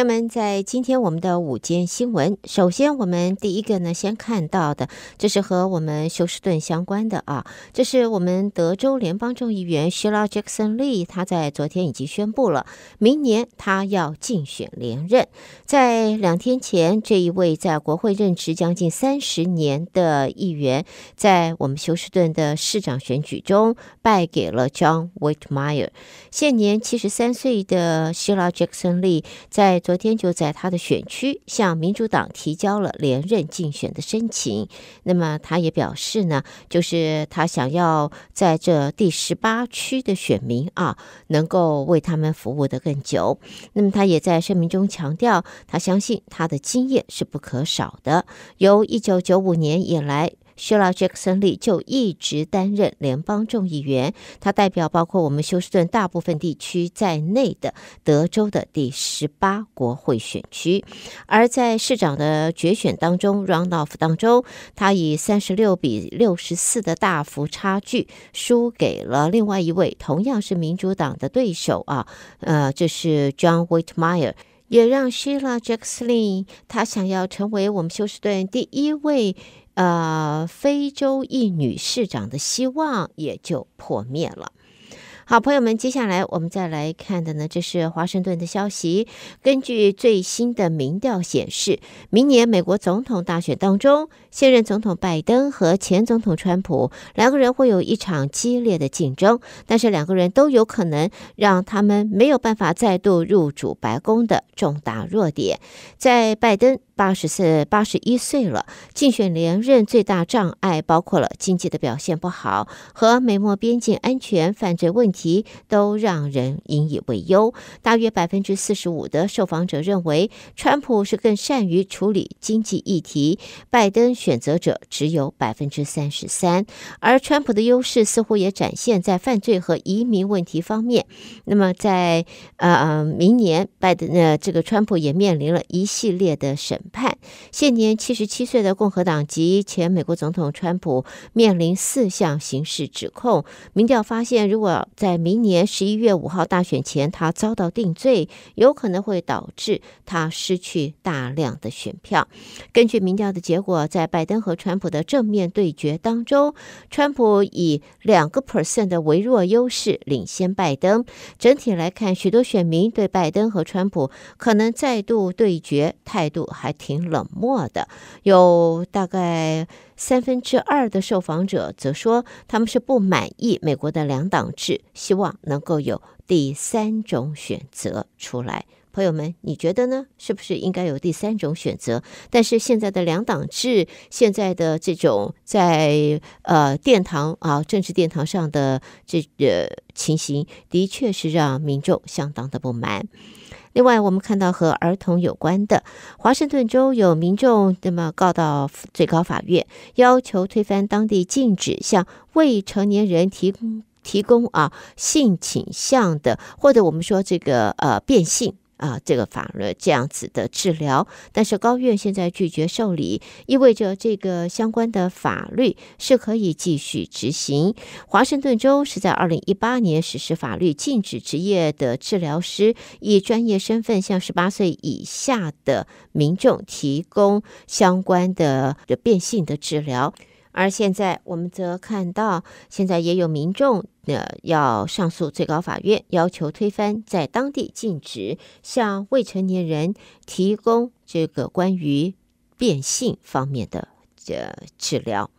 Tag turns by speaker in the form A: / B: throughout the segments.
A: 那么，在今天我们的午间新闻，首先我们第一个呢，先看到的，这是和我们休斯顿相关的啊，这是我们德州联邦众议员 s h i r l a Jackson Lee，他在昨天已经宣布了，明年他要竞选连任。在两天前，这一位在国会任职将近三十年的议员，在我们休斯顿的市长选举中败给了 John Whitmire。现年七十三岁的 s h i r l a Jackson Lee 在。昨天就在他的选区向民主党提交了连任竞选的申请。那么他也表示呢，就是他想要在这第十八区的选民啊，能够为他们服务的更久。那么他也在声明中强调，他相信他的经验是不可少的。由一九九五年以来。s h 杰 l a Jackson Lee 就一直担任联邦众议员，他代表包括我们休斯顿大部分地区在内的德州的第十八国会选区。而在市长的决选当中 （runoff） 当中，他以三十六比六十四的大幅差距输给了另外一位同样是民主党的对手啊。呃，这是 John Whitmire，也让 s h i l a Jackson Lee 他想要成为我们休斯顿第一位。呃，非洲裔女市长的希望也就破灭了。好，朋友们，接下来我们再来看的呢，这是华盛顿的消息。根据最新的民调显示，明年美国总统大选当中，现任总统拜登和前总统川普两个人会有一场激烈的竞争，但是两个人都有可能让他们没有办法再度入主白宫的重大弱点，在拜登。八十四、八十一岁了，竞选连任最大障碍包括了经济的表现不好和美墨边境安全、犯罪问题，都让人引以为忧。大约百分之四十五的受访者认为，川普是更善于处理经济议题，拜登选择者只有百分之三十三。而川普的优势似乎也展现在犯罪和移民问题方面。那么，在呃明年，拜登呃这个川普也面临了一系列的审。判现年七十七岁的共和党籍前美国总统川普面临四项刑事指控。民调发现，如果在明年十一月五号大选前他遭到定罪，有可能会导致他失去大量的选票。根据民调的结果，在拜登和川普的正面对决当中，川普以两个 percent 的微弱优势领先拜登。整体来看，许多选民对拜登和川普可能再度对决态度还。挺冷漠的，有大概三分之二的受访者则说他们是不满意美国的两党制，希望能够有第三种选择出来。朋友们，你觉得呢？是不是应该有第三种选择？但是现在的两党制，现在的这种在呃殿堂啊政治殿堂上的这个情形，的确是让民众相当的不满。另外，我们看到和儿童有关的，华盛顿州有民众那么告到最高法院，要求推翻当地禁止向未成年人提提供啊性倾向的，或者我们说这个呃变性。啊，这个法律这样子的治疗，但是高院现在拒绝受理，意味着这个相关的法律是可以继续执行。华盛顿州是在二零一八年实施法律，禁止职业的治疗师以专业身份向十八岁以下的民众提供相关的的变性的治疗。而现在，我们则看到，现在也有民众，呃，要上诉最高法院，要求推翻在当地禁止向未成年人提供这个关于变性方面的这治疗。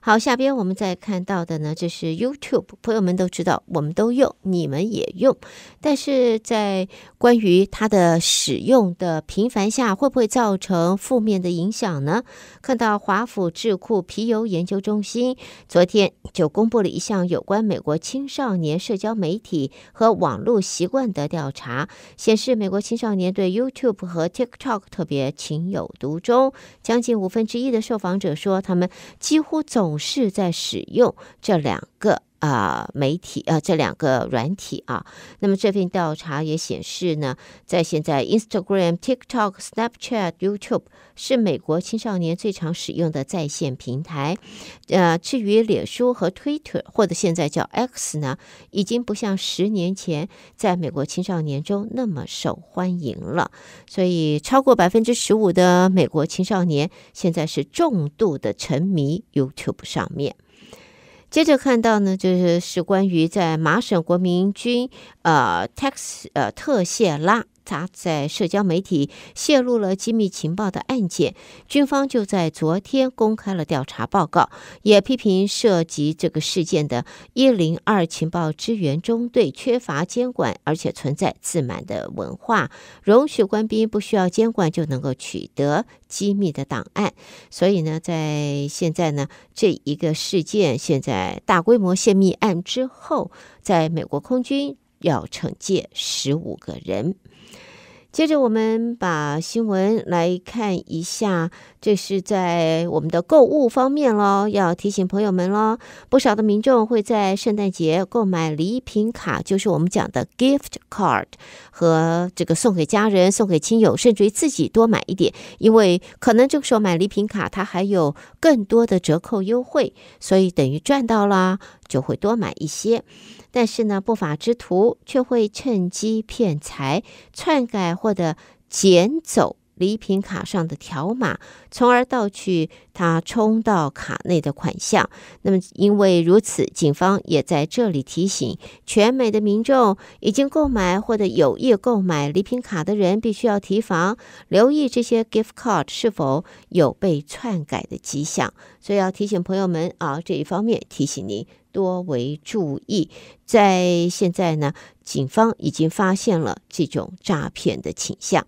A: 好，下边我们再看到的呢，这是 YouTube，朋友们都知道，我们都用，你们也用。但是在关于它的使用的频繁下，会不会造成负面的影响呢？看到华府智库皮尤研究中心昨天就公布了一项有关美国青少年社交媒体和网络习惯的调查，显示美国青少年对 YouTube 和 TikTok 特别情有独钟，将近五分之一的受访者说，他们几乎。总是在使用这两个。啊，媒体啊，这两个软体啊，那么这份调查也显示呢，在现在，Instagram、TikTok、Snapchat、YouTube 是美国青少年最常使用的在线平台。呃，至于脸书和 Twitter，或者现在叫 X 呢，已经不像十年前在美国青少年中那么受欢迎了。所以，超过百分之十五的美国青少年现在是重度的沉迷 YouTube 上面。接着看到呢，就是是关于在麻省国民军，呃 t e x 呃特谢拉。查在社交媒体泄露了机密情报的案件，军方就在昨天公开了调查报告，也批评涉及这个事件的一零二情报支援中队缺乏监管，而且存在自满的文化，容许官兵不需要监管就能够取得机密的档案。所以呢，在现在呢这一个事件，现在大规模泄密案之后，在美国空军要惩戒十五个人。接着我们把新闻来看一下，这是在我们的购物方面喽，要提醒朋友们喽，不少的民众会在圣诞节购买礼品卡，就是我们讲的 gift card 和这个送给家人、送给亲友，甚至于自己多买一点，因为可能这个时候买礼品卡，它还有更多的折扣优惠，所以等于赚到了。就会多买一些，但是呢，不法之徒却会趁机骗财，篡改或者捡走礼品卡上的条码，从而盗取他充到卡内的款项。那么，因为如此，警方也在这里提醒全美的民众：已经购买或者有意购买礼品卡的人，必须要提防，留意这些 gift card 是否有被篡改的迹象。所以，要提醒朋友们啊，这一方面提醒您。多为注意，在现在呢，警方已经发现了这种诈骗的倾向。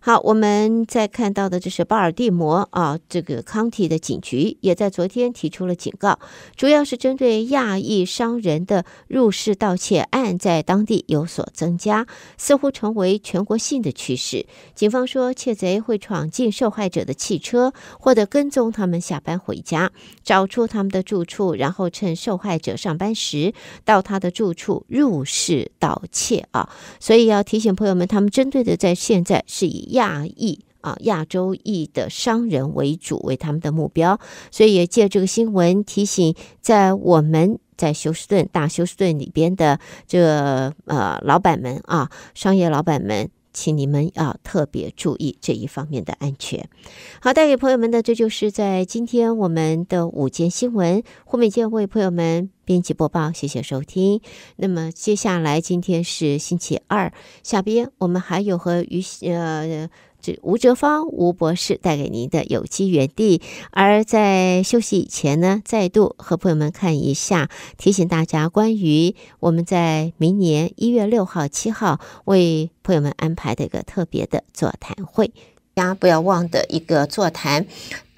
A: 好，我们再看到的，就是巴尔的摩啊，这个康体的警局也在昨天提出了警告，主要是针对亚裔商人的入室盗窃案在当地有所增加，似乎成为全国性的趋势。警方说，窃贼会闯进受害者的汽车，或者跟踪他们下班回家，找出他们的住处，然后趁受害者上班时到他的住处入室盗窃啊。所以要提醒朋友们，他们针对的在现在是以。亚裔啊，亚洲裔的商人为主，为他们的目标，所以也借这个新闻提醒，在我们在休斯顿大休斯顿里边的这呃老板们啊，商业老板们。请你们要特别注意这一方面的安全。好，带给朋友们的这就是在今天我们的午间新闻，后面将为朋友们编辑播报。谢谢收听。那么接下来今天是星期二，下边我们还有和于呃。吴哲芳吴博士带给您的有机园地，而在休息以前呢，再度和朋友们看一下，提醒大家关于我们在明年一月六号、七号为朋友们安排的一个特别的座谈会，大家不要忘的一个座谈。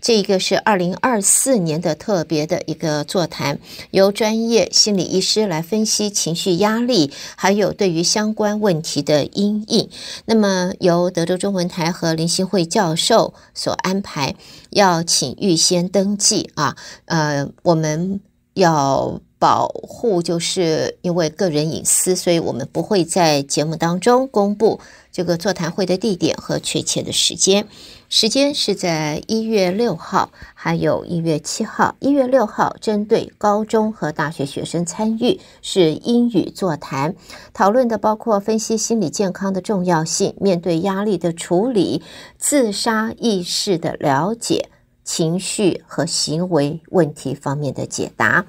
A: 这一个是二零二四年的特别的一个座谈，由专业心理医师来分析情绪压力，还有对于相关问题的阴影。那么由德州中文台和林新惠教授所安排，要请预先登记啊，呃，我们要。保护就是因为个人隐私，所以我们不会在节目当中公布这个座谈会的地点和确切的时间。时间是在一月六号，还有一月七号。一月六号针对高中和大学学生参与是英语座谈，讨论的包括分析心理健康的重要性、面对压力的处理、自杀意识的了解、情绪和行为问题方面的解答。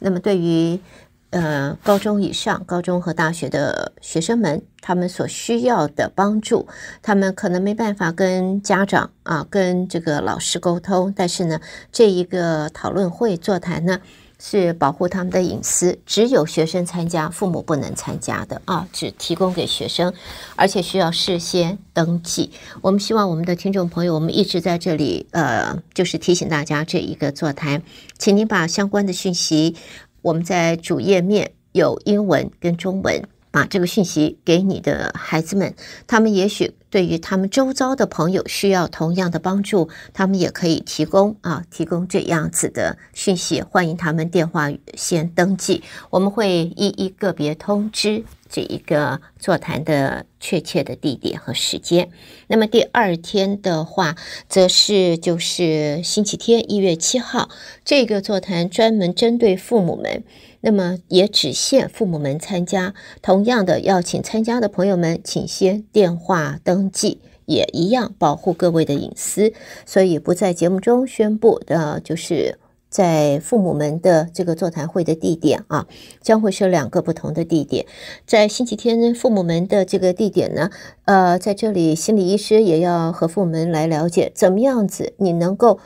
A: 那么，对于呃高中以上、高中和大学的学生们，他们所需要的帮助，他们可能没办法跟家长啊、跟这个老师沟通，但是呢，这一个讨论会座谈呢。是保护他们的隐私，只有学生参加，父母不能参加的啊，只提供给学生，而且需要事先登记。我们希望我们的听众朋友，我们一直在这里，呃，就是提醒大家这一个座谈，请您把相关的讯息，我们在主页面有英文跟中文，把这个讯息给你的孩子们，他们也许。对于他们周遭的朋友需要同样的帮助，他们也可以提供啊，提供这样子的讯息，欢迎他们电话先登记，我们会一一个别通知这一个座谈的确切的地点和时间。那么第二天的话，则是就是星期天一月七号，这个座谈专门针对父母们。那么也只限父母们参加。同样的，要请参加的朋友们，请先电话登记，也一样保护各位的隐私，所以不在节目中宣布。的，就是在父母们的这个座谈会的地点啊，将会是两个不同的地点。在星期天，父母们的这个地点呢，呃，在这里，心理医师也要和父母们来了解，怎么样子你能够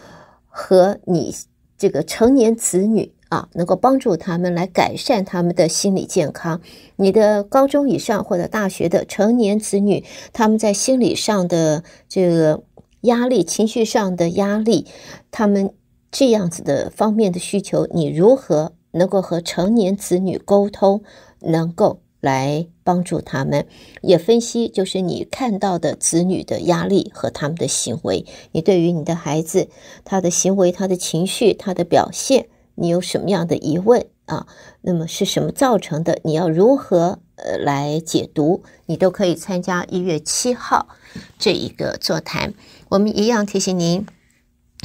A: 和你这个成年子女。啊，能够帮助他们来改善他们的心理健康。你的高中以上或者大学的成年子女，他们在心理上的这个压力、情绪上的压力，他们这样子的方面的需求，你如何能够和成年子女沟通，能够来帮助他们？也分析就是你看到的子女的压力和他们的行为，你对于你的孩子，他的行为、他的情绪、他的表现。你有什么样的疑问啊？那么是什么造成的？你要如何呃来解读？你都可以参加一月七号这一个座谈。我们一样提醒您，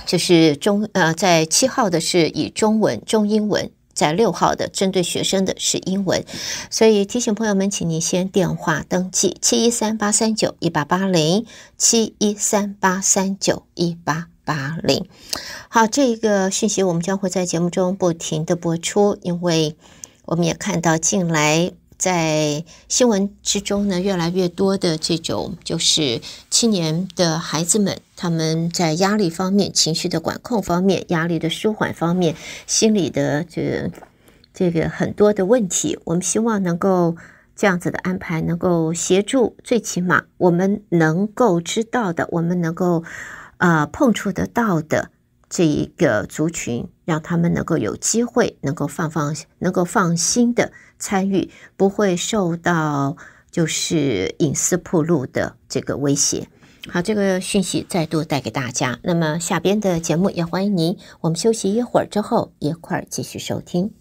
A: 就是中呃，在七号的是以中文、中英文；在六号的针对学生的是英文。所以提醒朋友们，请您先电话登记：七一三八三九一八八零七一三八三九一八。八零。好，这一个讯息我们将会在节目中不停的播出，因为我们也看到，近来在新闻之中呢，越来越多的这种就是青年的孩子们，他们在压力方面、情绪的管控方面、压力的舒缓方面、心理的这这个很多的问题，我们希望能够这样子的安排，能够协助，最起码我们能够知道的，我们能够。啊，碰触得到的这一个族群，让他们能够有机会，能够放放，能够放心的参与，不会受到就是隐私暴露的这个威胁。好，这个讯息再度带给大家。那么下边的节目也欢迎您，我们休息一会儿之后一块儿继续收听。